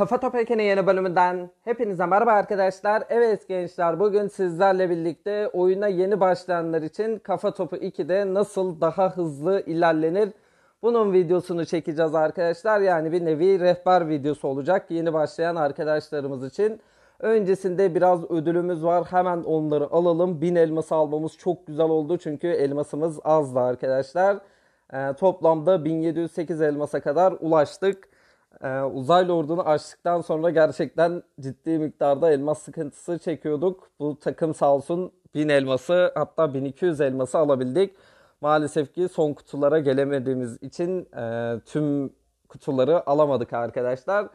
Kafa Topek'in yeni bölümünden hepinize merhaba arkadaşlar. Evet gençler bugün sizlerle birlikte oyuna yeni başlayanlar için Kafa Topu 2'de nasıl daha hızlı ilerlenir bunun videosunu çekeceğiz arkadaşlar. Yani bir nevi rehber videosu olacak yeni başlayan arkadaşlarımız için. Öncesinde biraz ödülümüz var hemen onları alalım. Bin elması almamız çok güzel oldu çünkü elmasımız azdı arkadaşlar. Ee, toplamda 1708 elmasa kadar ulaştık e, uzaylı ordunu açtıktan sonra gerçekten ciddi miktarda elmas sıkıntısı çekiyorduk. Bu takım sağ olsun 1000 elması hatta 1200 elması alabildik. Maalesef ki son kutulara gelemediğimiz için e, tüm kutuları alamadık arkadaşlar.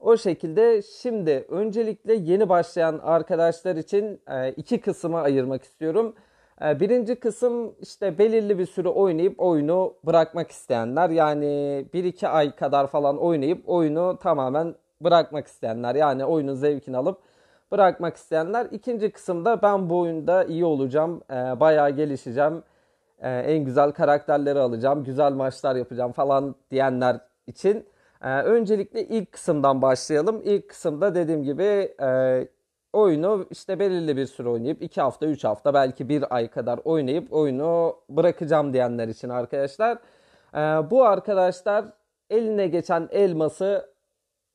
O şekilde şimdi öncelikle yeni başlayan arkadaşlar için e, iki kısma ayırmak istiyorum. Ee, birinci kısım işte belirli bir süre oynayıp oyunu bırakmak isteyenler. Yani 1-2 ay kadar falan oynayıp oyunu tamamen bırakmak isteyenler. Yani oyunun zevkini alıp bırakmak isteyenler. İkinci kısımda ben bu oyunda iyi olacağım, ee, bayağı gelişeceğim, ee, en güzel karakterleri alacağım, güzel maçlar yapacağım falan diyenler için. Öncelikle ilk kısımdan başlayalım. İlk kısımda dediğim gibi e, oyunu işte belirli bir süre oynayıp 2 hafta 3 hafta belki 1 ay kadar oynayıp oyunu bırakacağım diyenler için arkadaşlar. E, bu arkadaşlar eline geçen elması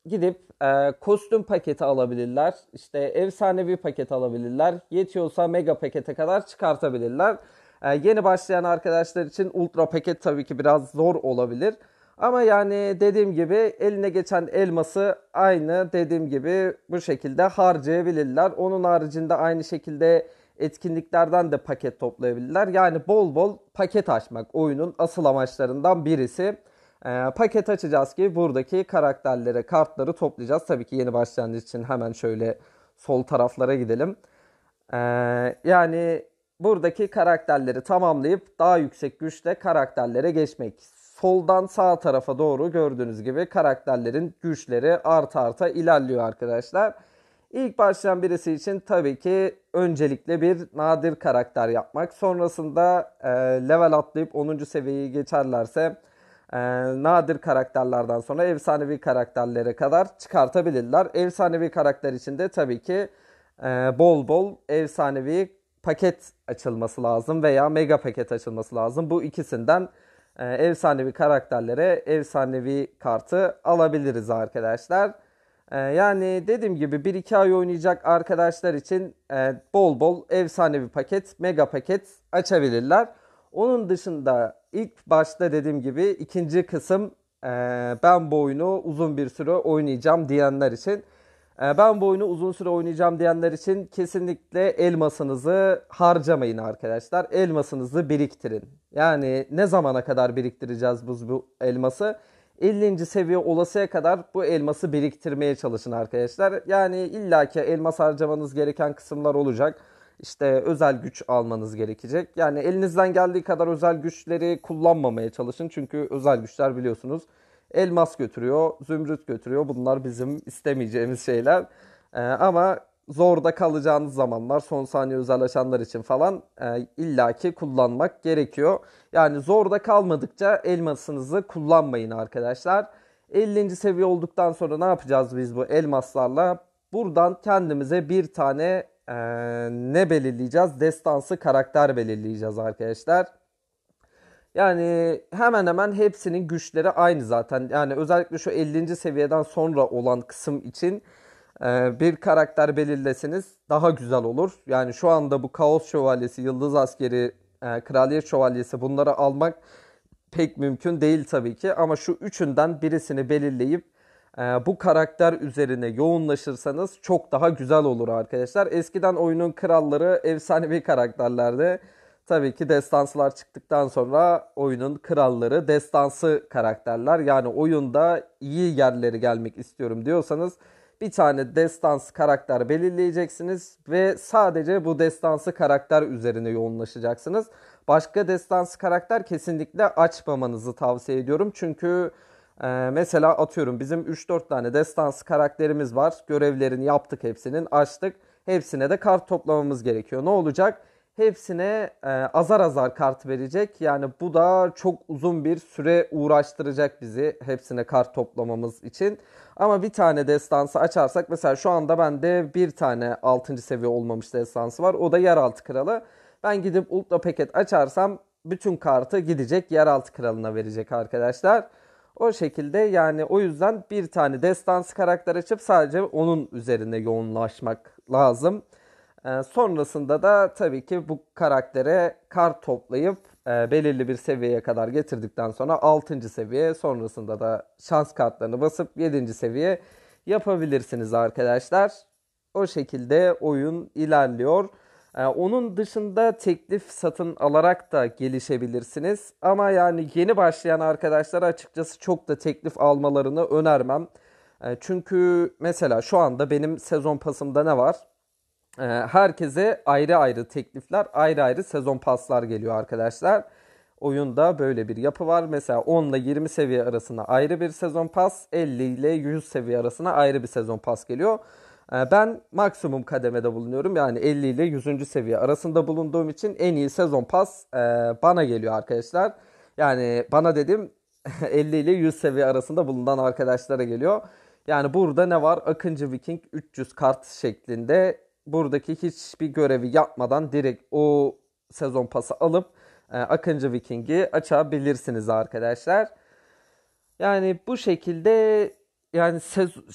gidip e, kostüm paketi alabilirler. İşte efsanevi paket alabilirler. Yetiyorsa mega pakete kadar çıkartabilirler. E, yeni başlayan arkadaşlar için ultra paket tabii ki biraz zor olabilir. Ama yani dediğim gibi eline geçen elması aynı dediğim gibi bu şekilde harcayabilirler. Onun haricinde aynı şekilde etkinliklerden de paket toplayabilirler. Yani bol bol paket açmak oyunun asıl amaçlarından birisi. E, paket açacağız ki buradaki karakterlere kartları toplayacağız. Tabii ki yeni başlangıç için hemen şöyle sol taraflara gidelim. E, yani buradaki karakterleri tamamlayıp daha yüksek güçle karakterlere geçmek soldan sağ tarafa doğru gördüğünüz gibi karakterlerin güçleri arta arta ilerliyor arkadaşlar. İlk başlayan birisi için tabii ki öncelikle bir nadir karakter yapmak. Sonrasında e, level atlayıp 10. seviyeyi geçerlerse e, nadir karakterlerden sonra efsanevi karakterlere kadar çıkartabilirler. Efsanevi karakter için de tabii ki e, bol bol efsanevi paket açılması lazım veya mega paket açılması lazım. Bu ikisinden e, efsanevi karakterlere efsanevi kartı alabiliriz arkadaşlar. E, yani dediğim gibi 1-2 ay oynayacak arkadaşlar için e, bol bol efsanevi paket, mega paket açabilirler. Onun dışında ilk başta dediğim gibi ikinci kısım e, ben bu oyunu uzun bir süre oynayacağım diyenler için ee, ben bu oyunu uzun süre oynayacağım diyenler için kesinlikle elmasınızı harcamayın arkadaşlar. Elmasınızı biriktirin. Yani ne zamana kadar biriktireceğiz biz bu elması? 50. seviye olasıya kadar bu elması biriktirmeye çalışın arkadaşlar. Yani illaki elmas harcamanız gereken kısımlar olacak. İşte özel güç almanız gerekecek. Yani elinizden geldiği kadar özel güçleri kullanmamaya çalışın. Çünkü özel güçler biliyorsunuz elmas götürüyor, zümrüt götürüyor. Bunlar bizim istemeyeceğimiz şeyler. E, ama zorda kalacağınız zamanlar son saniye özelleşenler için falan e, illaki kullanmak gerekiyor. Yani zorda kalmadıkça elmasınızı kullanmayın arkadaşlar. 50. seviye olduktan sonra ne yapacağız biz bu elmaslarla? Buradan kendimize bir tane e, ne belirleyeceğiz? Destansı karakter belirleyeceğiz arkadaşlar. Yani hemen hemen hepsinin güçleri aynı zaten. Yani özellikle şu 50. seviyeden sonra olan kısım için e, bir karakter belirleseniz daha güzel olur. Yani şu anda bu Kaos Şövalyesi, Yıldız Askeri, e, Kraliyet Şövalyesi bunları almak pek mümkün değil tabii ki. Ama şu üçünden birisini belirleyip e, bu karakter üzerine yoğunlaşırsanız çok daha güzel olur arkadaşlar. Eskiden oyunun kralları efsanevi karakterlerdi. Tabii ki destanslar çıktıktan sonra oyunun kralları destansı karakterler. Yani oyunda iyi yerlere gelmek istiyorum diyorsanız bir tane destans karakter belirleyeceksiniz ve sadece bu destansı karakter üzerine yoğunlaşacaksınız. Başka destansı karakter kesinlikle açmamanızı tavsiye ediyorum. Çünkü ee, mesela atıyorum bizim 3-4 tane destansı karakterimiz var. Görevlerini yaptık hepsinin açtık. Hepsine de kart toplamamız gerekiyor. Ne olacak? hepsine e, azar azar kart verecek. Yani bu da çok uzun bir süre uğraştıracak bizi hepsine kart toplamamız için. Ama bir tane destansı açarsak mesela şu anda bende bir tane 6. seviye olmamış destansı var. O da yeraltı kralı. Ben gidip ultra paket açarsam bütün kartı gidecek yeraltı kralına verecek arkadaşlar. O şekilde yani o yüzden bir tane destansı karakter açıp sadece onun üzerine yoğunlaşmak lazım. Ee, sonrasında da tabii ki bu karaktere kar toplayıp e, belirli bir seviyeye kadar getirdikten sonra 6. seviye sonrasında da şans kartlarını basıp 7. seviye yapabilirsiniz arkadaşlar. O şekilde oyun ilerliyor. Ee, onun dışında teklif satın alarak da gelişebilirsiniz. Ama yani yeni başlayan arkadaşlara açıkçası çok da teklif almalarını önermem. Ee, çünkü mesela şu anda benim sezon pasımda ne var? Ee, herkese ayrı ayrı teklifler, ayrı ayrı sezon paslar geliyor arkadaşlar. Oyunda böyle bir yapı var. Mesela 10 ile 20 seviye arasında ayrı bir sezon pas, 50 ile 100 seviye arasında ayrı bir sezon pas geliyor. Ee, ben maksimum kademede bulunuyorum. Yani 50 ile 100. seviye arasında bulunduğum için en iyi sezon pas e, bana geliyor arkadaşlar. Yani bana dedim 50 ile 100 seviye arasında bulunan arkadaşlara geliyor. Yani burada ne var? Akıncı Viking 300 kart şeklinde buradaki hiçbir görevi yapmadan direkt o sezon pası alıp e, Akıncı Viking'i açabilirsiniz arkadaşlar. Yani bu şekilde yani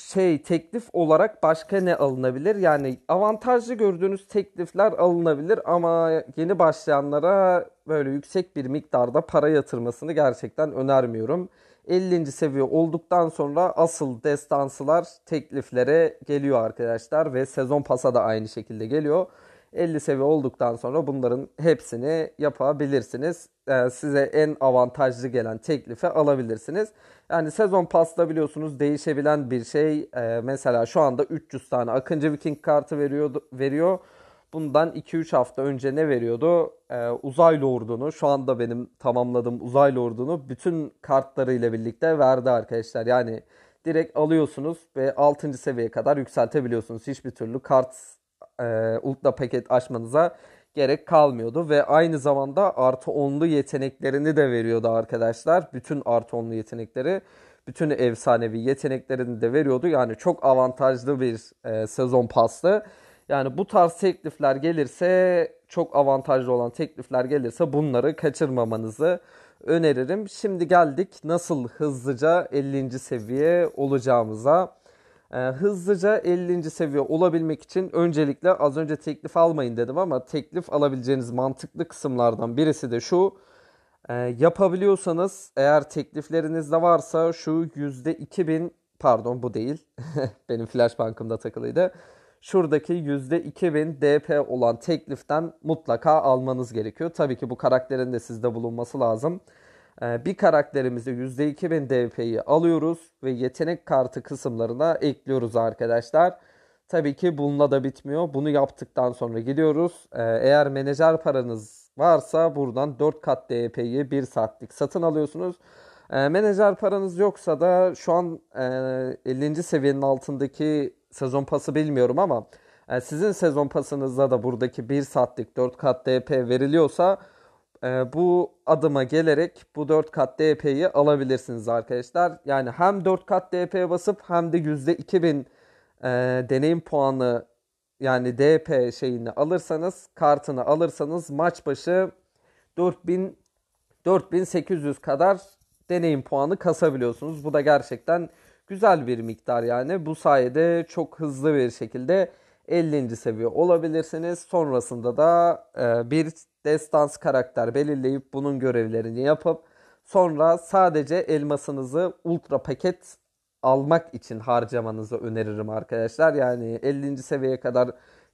şey teklif olarak başka ne alınabilir? Yani avantajlı gördüğünüz teklifler alınabilir ama yeni başlayanlara böyle yüksek bir miktarda para yatırmasını gerçekten önermiyorum. 50. seviye olduktan sonra asıl destansılar tekliflere geliyor arkadaşlar ve sezon pasa da aynı şekilde geliyor. 50 seviye olduktan sonra bunların hepsini yapabilirsiniz. Ee, size en avantajlı gelen teklife alabilirsiniz. Yani sezon pasta biliyorsunuz değişebilen bir şey. Ee, mesela şu anda 300 tane Akıncı Viking kartı veriyor. veriyor bundan 2-3 hafta önce ne veriyordu? Ee, uzaylı ordunu şu anda benim tamamladığım uzaylı ordunu bütün kartlarıyla birlikte verdi arkadaşlar. Yani direkt alıyorsunuz ve 6. seviyeye kadar yükseltebiliyorsunuz. Hiçbir türlü kart e, ultra paket açmanıza gerek kalmıyordu. Ve aynı zamanda artı 10'lu yeteneklerini de veriyordu arkadaşlar. Bütün artı 10'lu yetenekleri bütün efsanevi yeteneklerini de veriyordu. Yani çok avantajlı bir e, sezon pastı. Yani bu tarz teklifler gelirse çok avantajlı olan teklifler gelirse bunları kaçırmamanızı öneririm. Şimdi geldik nasıl hızlıca 50. seviye olacağımıza. Ee, hızlıca 50. seviye olabilmek için öncelikle az önce teklif almayın dedim ama teklif alabileceğiniz mantıklı kısımlardan birisi de şu. Ee, yapabiliyorsanız eğer teklifleriniz de varsa şu %2000 pardon bu değil benim flash bankımda takılıydı şuradaki %2000 DP olan tekliften mutlaka almanız gerekiyor. Tabii ki bu karakterin de sizde bulunması lazım. Ee, bir karakterimize %2000 DP'yi alıyoruz ve yetenek kartı kısımlarına ekliyoruz arkadaşlar. Tabii ki bununla da bitmiyor. Bunu yaptıktan sonra gidiyoruz. Ee, eğer menajer paranız varsa buradan 4 kat DP'yi 1 saatlik satın alıyorsunuz. Ee, menajer paranız yoksa da şu an e, 50. seviyenin altındaki sezon pası bilmiyorum ama e, sizin sezon pasınızda da buradaki 1 saatlik 4 kat DP veriliyorsa e, bu adıma gelerek bu 4 kat DP'yi alabilirsiniz arkadaşlar. Yani hem 4 kat DP basıp hem de %2000 e, deneyim puanı yani DP şeyini alırsanız kartını alırsanız maç başı 4000 4800 kadar deneyim puanı kasabiliyorsunuz. Bu da gerçekten güzel bir miktar yani. Bu sayede çok hızlı bir şekilde 50. seviye olabilirsiniz. Sonrasında da e, bir destans karakter belirleyip bunun görevlerini yapıp sonra sadece elmasınızı ultra paket almak için harcamanızı öneririm arkadaşlar. Yani 50. seviyeye kadar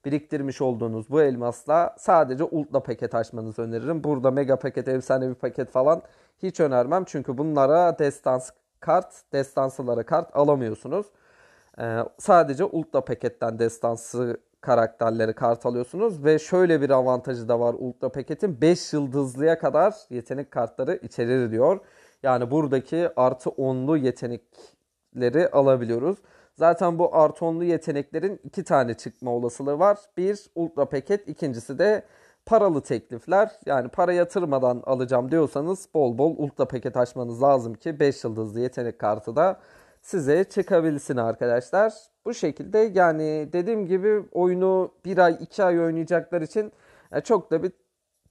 biriktirmiş olduğunuz bu elmasla sadece ultra paket açmanızı öneririm. Burada mega paket, efsanevi paket falan hiç önermem. Çünkü bunlara destans kart, destansılara kart alamıyorsunuz. Ee, sadece Ultra Paket'ten destansı karakterleri kart alıyorsunuz ve şöyle bir avantajı da var Ultra Paket'in 5 yıldızlıya kadar yetenek kartları içerir diyor. Yani buradaki artı 10'lu yetenekleri alabiliyoruz. Zaten bu artı 10'lu yeteneklerin iki tane çıkma olasılığı var. Bir Ultra Paket, ikincisi de paralı teklifler yani para yatırmadan alacağım diyorsanız bol bol ultra paket açmanız lazım ki 5 yıldızlı yetenek kartı da size çıkabilsin arkadaşlar. Bu şekilde yani dediğim gibi oyunu 1 ay 2 ay oynayacaklar için e, çok da bir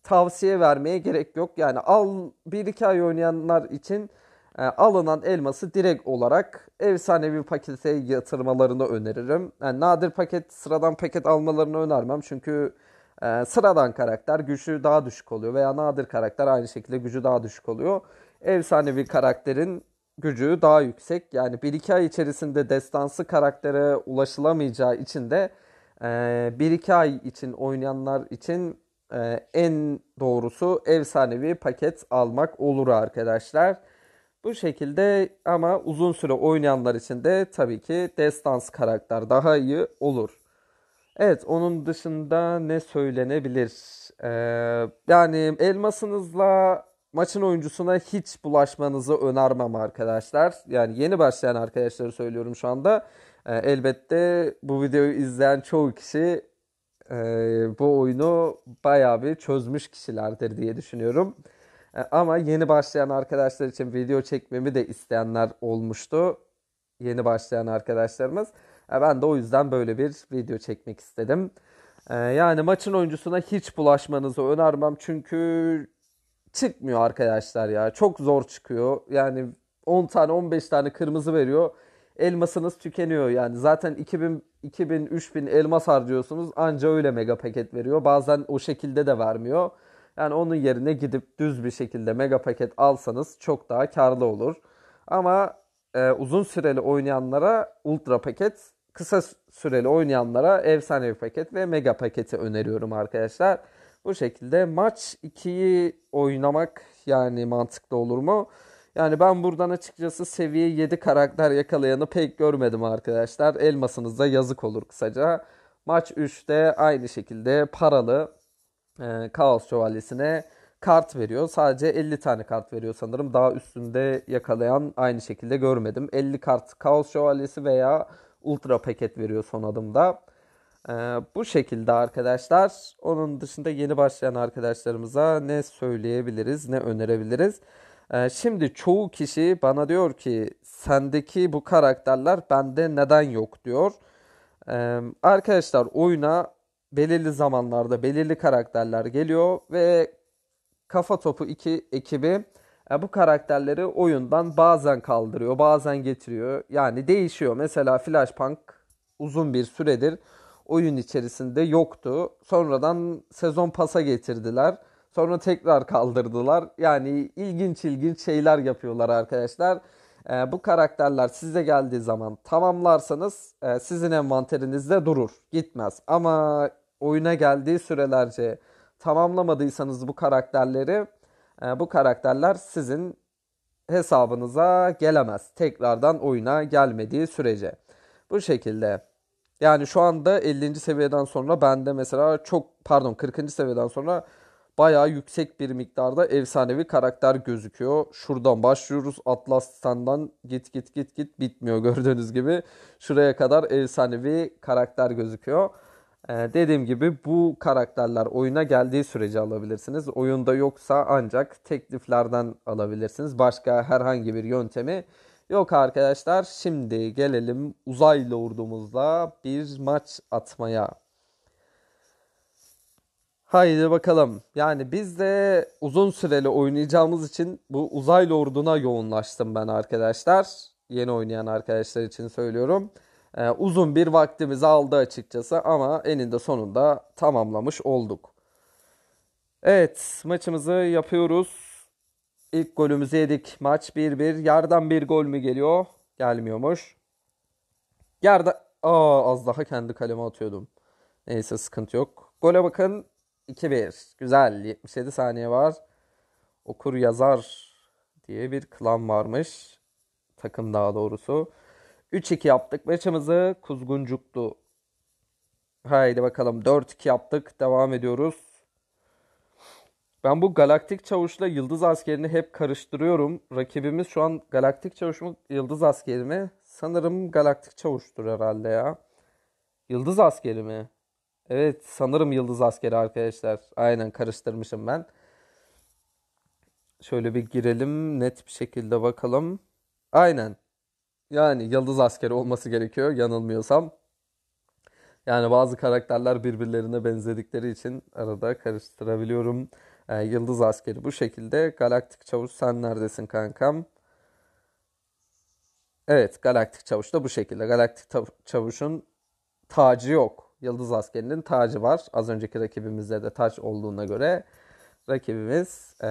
tavsiye vermeye gerek yok. Yani al 1-2 ay oynayanlar için e, alınan elması direkt olarak efsanevi pakete yatırmalarını öneririm. Yani nadir paket sıradan paket almalarını önermem çünkü e, sıradan karakter gücü daha düşük oluyor veya nadir karakter aynı şekilde gücü daha düşük oluyor. bir karakterin gücü daha yüksek. Yani 1-2 ay içerisinde destansı karaktere ulaşılamayacağı için de e, 1-2 ay için oynayanlar için e, en doğrusu efsanevi paket almak olur arkadaşlar. Bu şekilde ama uzun süre oynayanlar için de tabii ki destans karakter daha iyi olur. Evet, onun dışında ne söylenebilir? Ee, yani elmasınızla maçın oyuncusuna hiç bulaşmanızı önermem arkadaşlar. Yani yeni başlayan arkadaşları söylüyorum şu anda. Ee, elbette bu videoyu izleyen çoğu kişi e, bu oyunu bayağı bir çözmüş kişilerdir diye düşünüyorum. E, ama yeni başlayan arkadaşlar için video çekmemi de isteyenler olmuştu. Yeni başlayan arkadaşlarımız. E, ben de o yüzden böyle bir video çekmek istedim. E, yani maçın oyuncusuna hiç bulaşmanızı önermem çünkü çıkmıyor arkadaşlar ya. Çok zor çıkıyor. Yani 10 tane 15 tane kırmızı veriyor. Elmasınız tükeniyor yani. Zaten 2000 2000 3000 elmas harcıyorsunuz. Anca öyle mega paket veriyor. Bazen o şekilde de vermiyor. Yani onun yerine gidip düz bir şekilde mega paket alsanız çok daha karlı olur. Ama e, uzun süreli oynayanlara ultra paket kısa süreli oynayanlara efsanevi paket ve mega paketi öneriyorum arkadaşlar. Bu şekilde maç 2'yi oynamak yani mantıklı olur mu? Yani ben buradan açıkçası seviye 7 karakter yakalayanı pek görmedim arkadaşlar. Elmasınıza yazık olur kısaca. Maç 3'te aynı şekilde paralı e, Kaos Şövalyesi'ne kart veriyor. Sadece 50 tane kart veriyor sanırım. Daha üstünde yakalayan aynı şekilde görmedim. 50 kart Kaos Şövalyesi veya ultra paket veriyor son adımda. Ee, bu şekilde arkadaşlar. Onun dışında yeni başlayan arkadaşlarımıza ne söyleyebiliriz, ne önerebiliriz? Ee, şimdi çoğu kişi bana diyor ki sendeki bu karakterler bende neden yok diyor. Ee, arkadaşlar oyuna belirli zamanlarda belirli karakterler geliyor ve Kafa Topu 2 ekibi yani bu karakterleri oyundan bazen kaldırıyor, bazen getiriyor. Yani değişiyor. Mesela Flashpunk uzun bir süredir oyun içerisinde yoktu. Sonradan sezon pasa getirdiler. Sonra tekrar kaldırdılar. Yani ilginç ilginç şeyler yapıyorlar arkadaşlar. Ee, bu karakterler size geldiği zaman tamamlarsanız e, sizin envanterinizde durur. Gitmez. Ama oyuna geldiği sürelerce tamamlamadıysanız bu karakterleri ee, bu karakterler sizin hesabınıza gelemez. Tekrardan oyuna gelmediği sürece. Bu şekilde. Yani şu anda 50. seviyeden sonra bende mesela çok pardon 40. seviyeden sonra bayağı yüksek bir miktarda efsanevi karakter gözüküyor. Şuradan başlıyoruz. Atlas'tan git git git git bitmiyor gördüğünüz gibi. Şuraya kadar efsanevi karakter gözüküyor. Ee, dediğim gibi bu karakterler oyuna geldiği sürece alabilirsiniz. Oyunda yoksa ancak tekliflerden alabilirsiniz. Başka herhangi bir yöntemi yok arkadaşlar. Şimdi gelelim uzaylı ordumuzla bir maç atmaya. Haydi bakalım. Yani biz de uzun süreli oynayacağımız için bu uzaylı orduna yoğunlaştım ben arkadaşlar. Yeni oynayan arkadaşlar için söylüyorum. Ee, uzun bir vaktimizi aldı açıkçası ama eninde sonunda tamamlamış olduk. Evet maçımızı yapıyoruz. İlk golümüzü yedik. Maç 1-1. Yardan bir gol mü geliyor? Gelmiyormuş. Yarda Aa, az daha kendi kaleme atıyordum. Neyse sıkıntı yok. Gole bakın. 2-1. Güzel. 77 saniye var. Okur yazar diye bir klan varmış. Takım daha doğrusu. 3-2 yaptık maçımızı. Kuzguncuklu. Haydi bakalım 4-2 yaptık. Devam ediyoruz. Ben bu Galaktik Çavuş'la Yıldız Askeri'ni hep karıştırıyorum. Rakibimiz şu an Galaktik Çavuş mu Yıldız Askeri mi? Sanırım Galaktik Çavuş'tur herhalde ya. Yıldız Askeri mi? Evet sanırım Yıldız Askeri arkadaşlar. Aynen karıştırmışım ben. Şöyle bir girelim net bir şekilde bakalım. Aynen yani yıldız askeri olması gerekiyor yanılmıyorsam. Yani bazı karakterler birbirlerine benzedikleri için arada karıştırabiliyorum. E, yıldız askeri bu şekilde. Galaktik Çavuş sen neredesin kankam? Evet Galaktik Çavuş da bu şekilde. Galaktik Çavuş'un tacı yok. Yıldız askerinin tacı var. Az önceki rakibimizde de taç olduğuna göre rakibimiz e,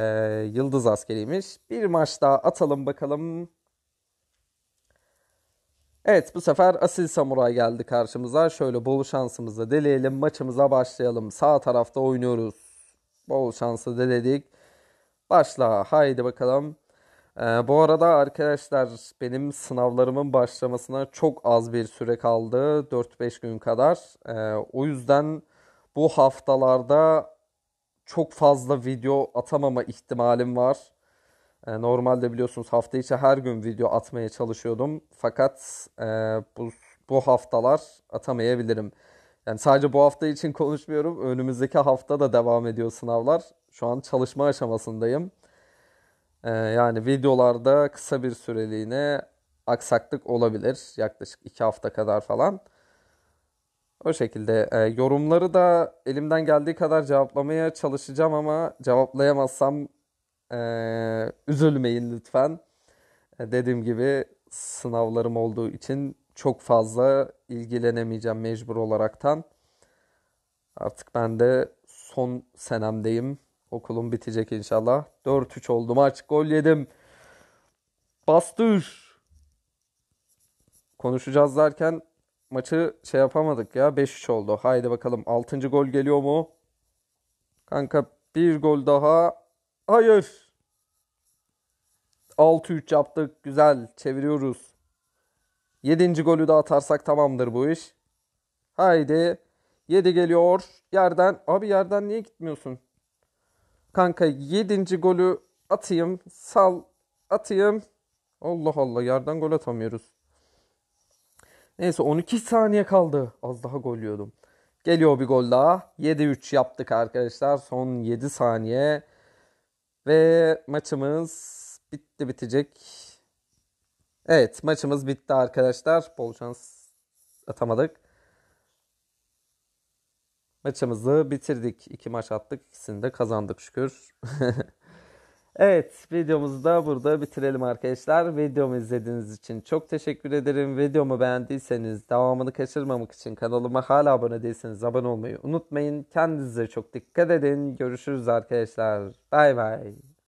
Yıldız askeriymiş. Bir maç daha atalım bakalım. Evet bu sefer Asil Samuray geldi karşımıza. Şöyle bol şansımızı deleyelim. Maçımıza başlayalım. Sağ tarafta oynuyoruz. Bol şansı deledik. Başla. Haydi bakalım. Ee, bu arada arkadaşlar benim sınavlarımın başlamasına çok az bir süre kaldı. 4-5 gün kadar. Ee, o yüzden bu haftalarda çok fazla video atamama ihtimalim var. E, normalde biliyorsunuz hafta içi her gün video atmaya çalışıyordum. Fakat e, bu, bu haftalar atamayabilirim. Yani sadece bu hafta için konuşmuyorum. Önümüzdeki hafta da devam ediyor sınavlar. Şu an çalışma aşamasındayım. E, yani videolarda kısa bir süreliğine aksaklık olabilir. Yaklaşık 2 hafta kadar falan. O şekilde e, yorumları da elimden geldiği kadar cevaplamaya çalışacağım ama cevaplayamazsam ee, üzülmeyin lütfen. Ee, dediğim gibi sınavlarım olduğu için çok fazla ilgilenemeyeceğim mecbur olaraktan. Artık ben de son senemdeyim. Okulum bitecek inşallah. 4-3 oldum maç. Gol yedim. Bastır. Konuşacağız derken maçı şey yapamadık ya. 5-3 oldu. Haydi bakalım 6. gol geliyor mu? Kanka bir gol daha Hayır. 6-3 yaptık. Güzel. Çeviriyoruz. 7. golü de atarsak tamamdır bu iş. Haydi. 7 geliyor. Yerden. Abi yerden niye gitmiyorsun? Kanka 7. golü atayım. Sal. Atayım. Allah Allah yerden gol atamıyoruz. Neyse 12 saniye kaldı. Az daha gol yiyordum. Geliyor bir gol daha. 7-3 yaptık arkadaşlar. Son 7 saniye. Ve maçımız bitti bitecek. Evet maçımız bitti arkadaşlar. Bol şans atamadık. Maçımızı bitirdik. İki maç attık. İkisini de kazandık şükür. Evet videomuzu da burada bitirelim arkadaşlar. Videomu izlediğiniz için çok teşekkür ederim. Videomu beğendiyseniz devamını kaçırmamak için kanalıma hala abone değilseniz abone olmayı unutmayın. Kendinize çok dikkat edin. Görüşürüz arkadaşlar. Bay bay.